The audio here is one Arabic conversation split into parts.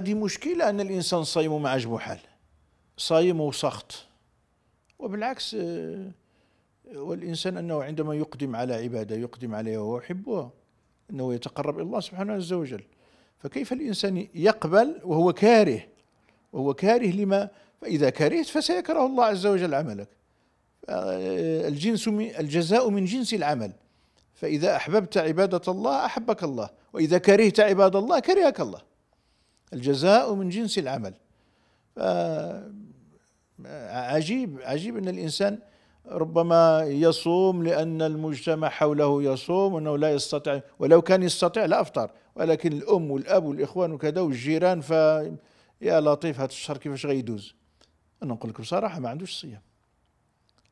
هذه مشكلة أن الإنسان صايم وما عجبه حال صايم وسخط وبالعكس آه، والإنسان أنه عندما يقدم على عبادة يقدم عليها وهو يحبها أنه يتقرب إلى الله سبحانه عز وجل فكيف الإنسان يقبل وهو كاره وهو كاره لما فإذا كرهت فسيكره الله عز وجل عملك آه، الجنس من الجزاء من جنس العمل فإذا أحببت عبادة الله أحبك الله وإذا كرهت عباد الله كرهك الله الجزاء من جنس العمل عجيب عجيب أن الإنسان ربما يصوم لأن المجتمع حوله يصوم أنه لا يستطيع ولو كان يستطيع لأفطر ولكن الأم والأب والإخوان وكذا والجيران ف يا لطيف هذا الشهر كيفاش غيدوز أنا نقول لك بصراحة ما عندوش صيام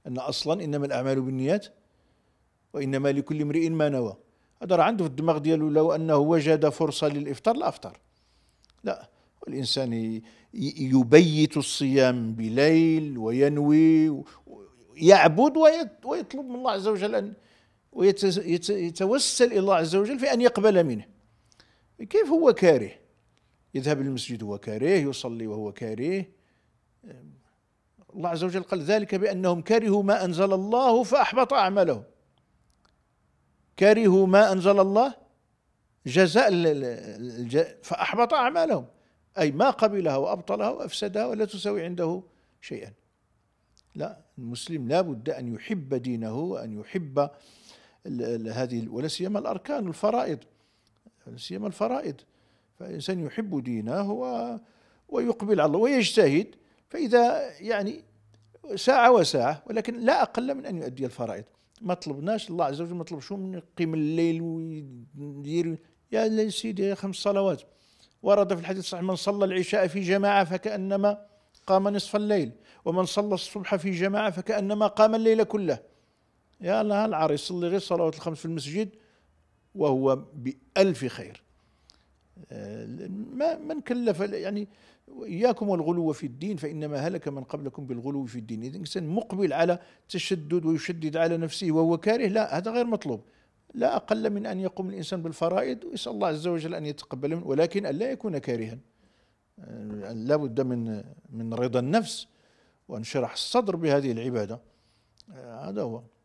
أن أصلا إنما الأعمال بالنيات وإنما لكل امرئ ما نوى هذا راه عنده في الدماغ ديالو لو أنه وجد فرصة للإفطار لأفطر لا الإنسان يبيت الصيام بليل وينوي يعبد ويطلب من الله عز وجل أن ويتوسل إلى الله عز وجل في أن يقبل منه كيف هو كاره يذهب للمسجد وهو كاره يصلي وهو كاره الله عز وجل قال ذلك بأنهم كرهوا ما أنزل الله فأحبط أعمالهم كرهوا ما أنزل الله جزاء فأحبط أعمالهم أي ما قبلها وأبطلها وأفسدها ولا تساوي عنده شيئا لا المسلم لا بد أن يحب دينه وأن يحب هذه ولا سيما الأركان الفرائض سيما الفرائض فالإنسان يحب دينه ويقبل على الله ويجتهد فإذا يعني ساعة وساعة ولكن لا أقل من أن يؤدي الفرائض ما طلبناش الله عز وجل ما طلبش من يقيم الليل ويدير يا سيدي خمس صلوات ورد في الحديث الصحيح من صلى العشاء في جماعة فكأنما قام نصف الليل ومن صلى الصبح في جماعة فكأنما قام الليل كله يا الله العار يصلي غير صلوات الخمس في المسجد وهو بألف خير ما من كلف يعني إياكم والغلو في الدين فإنما هلك من قبلكم بالغلو في الدين إذا الإنسان مقبل على تشدد ويشدد على نفسه وهو كاره لا هذا غير مطلوب لا أقل من أن يقوم الإنسان بالفرائض ويسأل الله عز وجل أن يتقبل منه ولكن ألا يكون كارها آه، لا بد من من رضا النفس شرح الصدر بهذه العبادة آه، هذا هو